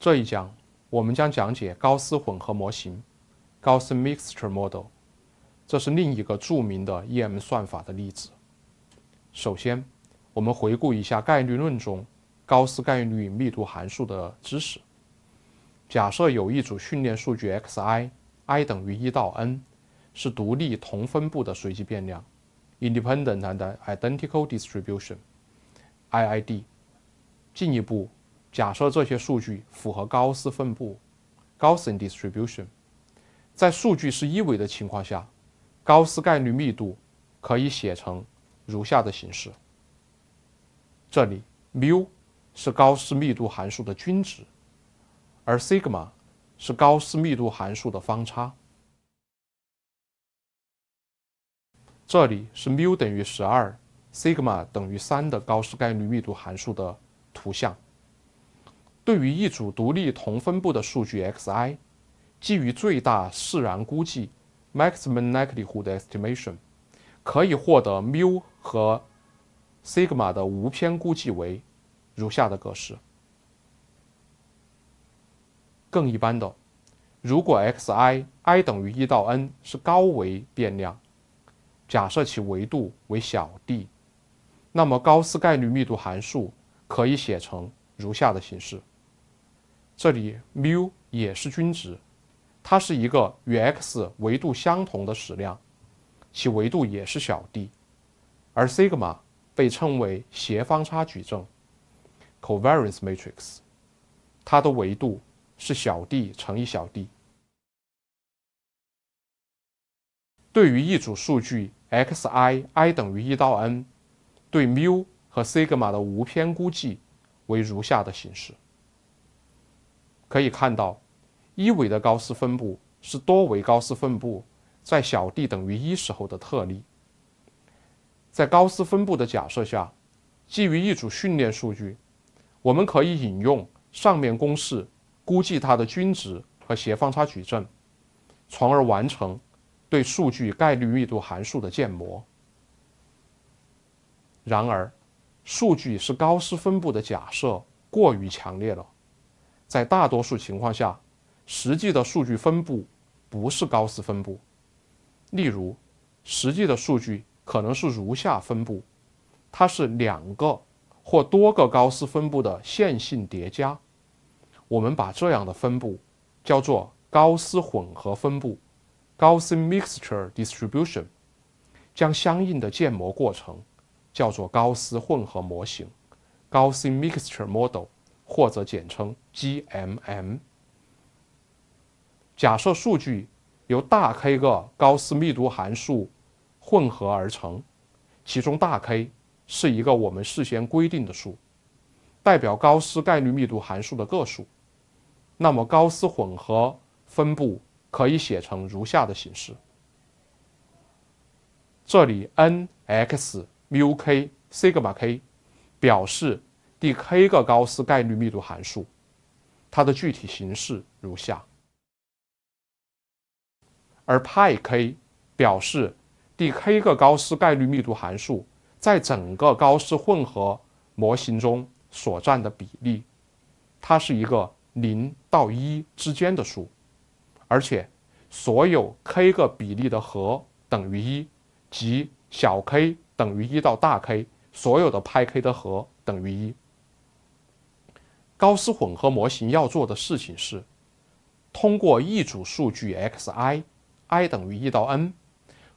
这一讲，我们将讲解高斯混合模型 g a u s s mixture model），这是另一个著名的 EM 算法的例子。首先，我们回顾一下概率论中高斯概率密度函数的知识。假设有一组训练数据 x_i。i 等于一到 n 是独立同分布的随机变量，independent and identical distribution，IID。进一步假设这些数据符合高斯分布，Gaussian distribution。在数据是一维的情况下，高斯概率密度可以写成如下的形式。这里 mu 是高斯密度函数的均值，而 sigma。是高斯密度函数的方差。这里是缪等于十二，g m a 等于三的高斯概率密度函数的图像。对于一组独立同分布的数据 x_i，基于最大释然估计 （maximum likelihood estimation），可以获得缪和 sigma 的无偏估计为如下的格式。更一般的，如果 x_i，i 等于一到 n 是高维变量，假设其维度为小 d，那么高斯概率密度函数可以写成如下的形式。这里 mu 也是均值，它是一个与 x 维度相同的矢量，其维度也是小 d，而 sigma 被称为协方差矩阵 （covariance matrix），它的维度。是小 d 乘以小 d。对于一组数据 x_i，i 等于1到 n，对缪和西格玛的无偏估计为如下的形式。可以看到，一维的高斯分布是多维高斯分布在小 d 等于一时候的特例。在高斯分布的假设下，基于一组训练数据，我们可以引用上面公式。估计它的均值和斜方差矩阵，从而完成对数据概率密度函数的建模。然而，数据是高斯分布的假设过于强烈了，在大多数情况下，实际的数据分布不是高斯分布。例如，实际的数据可能是如下分布，它是两个或多个高斯分布的线性叠加。我们把这样的分布叫做高斯混合分布 （Gaussian mixture distribution），将相应的建模过程叫做高斯混合模型 （Gaussian mixture model），或者简称 GMM。假设数据由大 K 个高斯密度函数混合而成，其中大 K 是一个我们事先规定的数，代表高斯概率密度函数的个数。那么高斯混合分布可以写成如下的形式，这里 n、x、mu、k、sigma k 表示第 k 个高斯概率密度函数，它的具体形式如下，而派 k 表示第 k 个高斯概率密度函数在整个高斯混合模型中所占的比例，它是一个。零到一之间的数，而且所有 k 个比例的和等于一，即小 k 等于一到大 k，所有的派 k 的和等于一。高斯混合模型要做的事情是，通过一组数据 x_i，i 等于一到 n，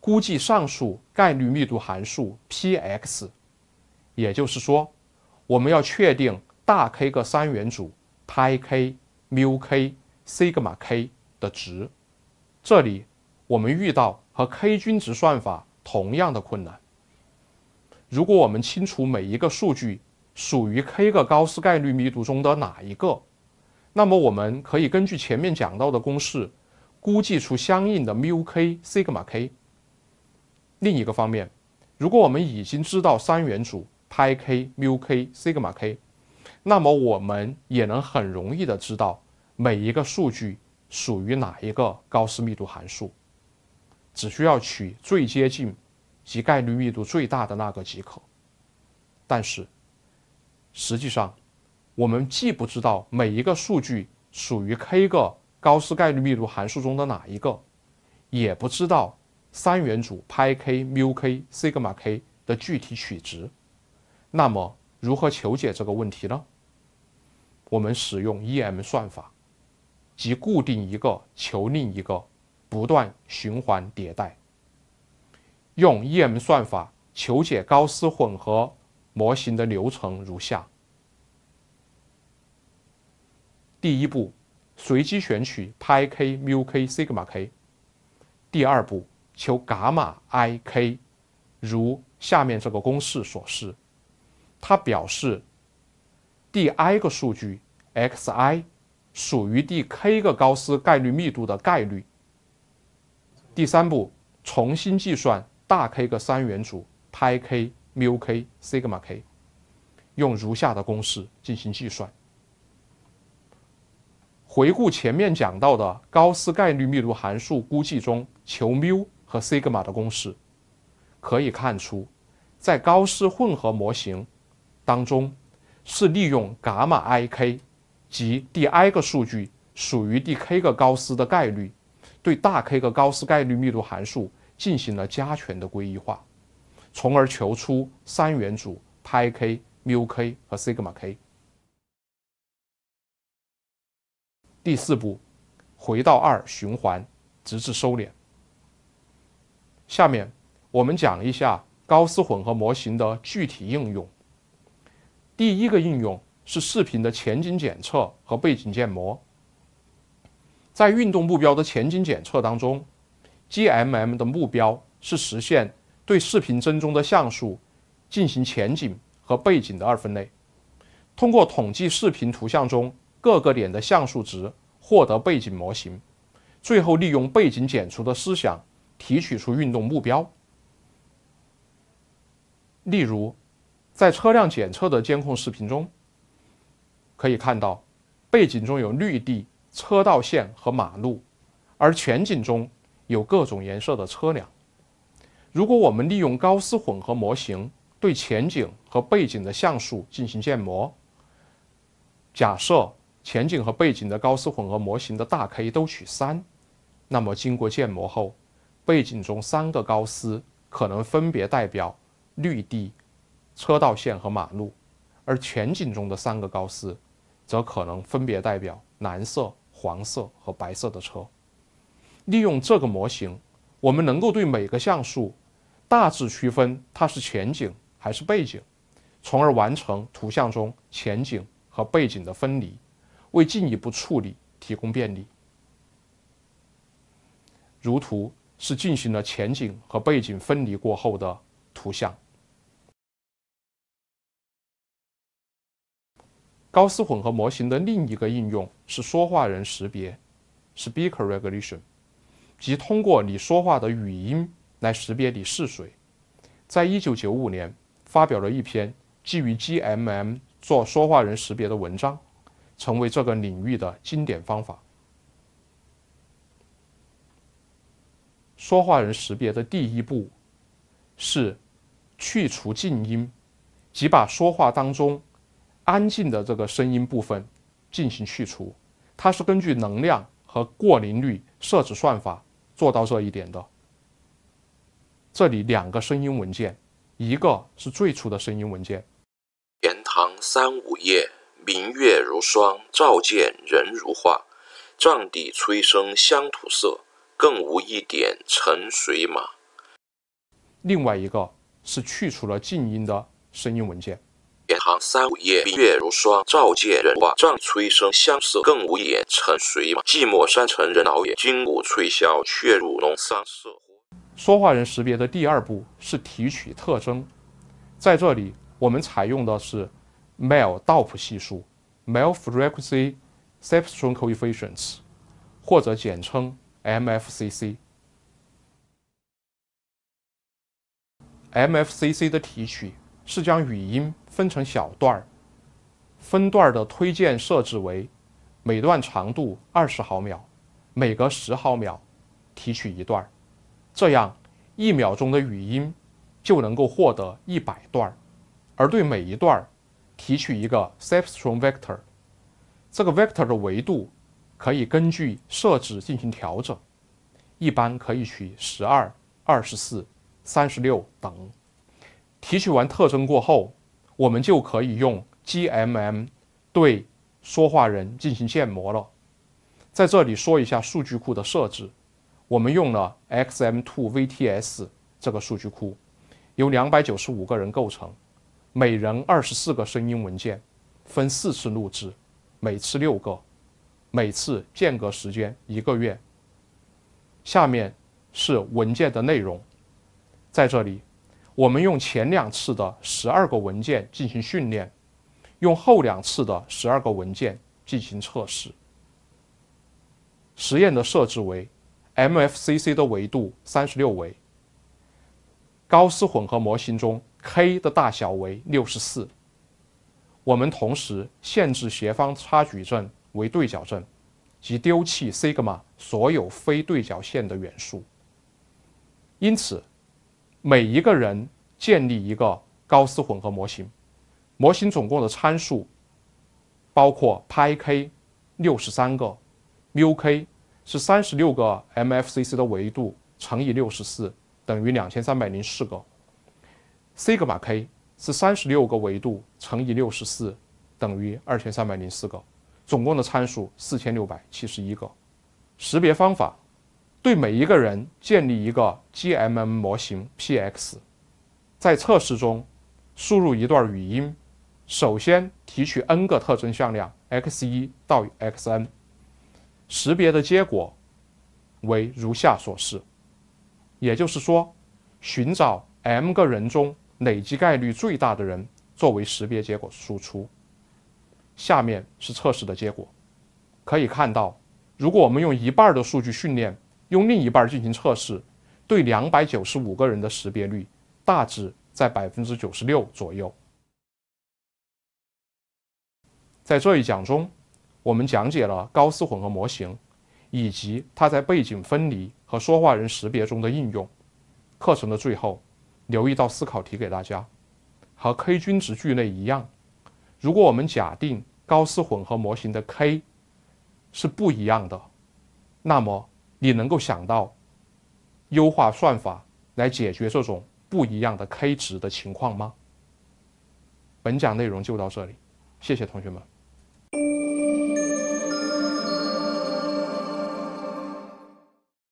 估计上述概率密度函数 p_x，也就是说，我们要确定大 k 个三元组。派 k 缪 k 玛 k 的值，这里我们遇到和 k 均值算法同样的困难。如果我们清楚每一个数据属于 k 个高斯概率密度中的哪一个，那么我们可以根据前面讲到的公式估计出相应的缪 k 玛 k 另一个方面，如果我们已经知道三元组派 k 缪 k 玛 k 那么我们也能很容易的知道每一个数据属于哪一个高斯密度函数，只需要取最接近及概率密度最大的那个即可。但是，实际上，我们既不知道每一个数据属于 k 个高斯概率密度函数中的哪一个，也不知道三元组派 k 缪 k σk 的具体取值。那么，如何求解这个问题呢？我们使用 EM 算法，即固定一个求另一个，不断循环迭代。用 EM 算法求解高斯混合模型的流程如下：第一步，随机选取 πk、Mu k Sigma k 第二步，求伽马 ik，如下面这个公式所示，它表示。第 i 个数据 x_i 属于第 k 个高斯概率密度的概率。第三步，重新计算大 K 个三元组 pi k mu k sigma k 用如下的公式进行计算。回顾前面讲到的高斯概率密度函数估计中求 mu 和 sigma 的公式，可以看出，在高斯混合模型当中。是利用伽马 i k 及第 i 个数据属于第 k 个高斯的概率，对大 k 个高斯概率密度函数进行了加权的归一化，从而求出三元组派 k、缪 k 和 sigma k。第四步，回到二循环，直至收敛。下面我们讲一下高斯混合模型的具体应用。第一个应用是视频的前景检测和背景建模。在运动目标的前景检测当中，GMM 的目标是实现对视频帧中的像素进行前景和背景的二分类。通过统计视频图像中各个点的像素值，获得背景模型，最后利用背景剪除的思想提取出运动目标。例如。在车辆检测的监控视频中，可以看到背景中有绿地、车道线和马路，而前景中有各种颜色的车辆。如果我们利用高斯混合模型对前景和背景的像素进行建模，假设前景和背景的高斯混合模型的大 K 都取三，那么经过建模后，背景中三个高斯可能分别代表绿地。车道线和马路，而前景中的三个高斯，则可能分别代表蓝色、黄色和白色的车。利用这个模型，我们能够对每个像素大致区分它是前景还是背景，从而完成图像中前景和背景的分离，为进一步处理提供便利。如图是进行了前景和背景分离过后的图像。高斯混合模型的另一个应用是说话人识别 （speaker recognition），即通过你说话的语音来识别你是谁。在一九九五年，发表了一篇基于 GMM 做说话人识别的文章，成为这个领域的经典方法。说话人识别的第一步是去除静音，即把说话当中。安静的这个声音部分进行去除，它是根据能量和过零率设置算法做到这一点的。这里两个声音文件，一个是最初的声音文件，“田塘三五夜，明月如霜，照见人如画，帐底吹声乡土色，更无一点沉水马。”另外一个是去除了静音的声音文件。远航三五夜，月如霜，照见人亡。帐吹声，相思更无言，沉水马。寂寞山城人老也，金鼓吹箫，却如浓山色。说话人识别的第二步是提取特征，在这里我们采用的是 Mel a 系数、m i l frequency s e p s t r n g coefficients，或者简称 MFCC。MFCC 的提取。是将语音分成小段儿，分段的推荐设置为每段长度二十毫秒，每隔十毫秒提取一段儿，这样一秒钟的语音就能够获得一百段儿，而对每一段儿提取一个 s a f e s t r o g m vector，这个 vector 的维度可以根据设置进行调整，一般可以取十二、二十四、三十六等。提取完特征过后，我们就可以用 GMM 对说话人进行建模了。在这里说一下数据库的设置，我们用了 Xm2VTS 这个数据库，由两百九十五个人构成，每人二十四个声音文件，分四次录制，每次六个，每次间隔时间一个月。下面是文件的内容，在这里。我们用前两次的十二个文件进行训练，用后两次的十二个文件进行测试。实验的设置为：MFCC 的维度三十六维，高斯混合模型中 K 的大小为六十四。我们同时限制协方差矩阵为对角阵，即丢弃 sigma 所有非对角线的元素。因此。每一个人建立一个高斯混合模型，模型总共的参数包括 πk 六十三个 m u k 是三十六个 MFCC 的维度乘以六十四等于两千三百零四个 i g m a k 是三十六个维度乘以六十四等于二千三百零四个，总共的参数四千六百七十一个，识别方法。对每一个人建立一个 GMM 模型 P(x)。在测试中，输入一段语音，首先提取 n 个特征向量 x1 到 xn，识别的结果为如下所示。也就是说，寻找 m 个人中累积概率最大的人作为识别结果输出。下面是测试的结果，可以看到，如果我们用一半的数据训练。用另一半进行测试，对两百九十五个人的识别率大致在百分之九十六左右。在这一讲中，我们讲解了高斯混合模型以及它在背景分离和说话人识别中的应用。课程的最后，留一道思考题给大家。和 K 均值聚类一样，如果我们假定高斯混合模型的 K 是不一样的，那么你能够想到优化算法来解决这种不一样的 K 值的情况吗？本讲内容就到这里，谢谢同学们。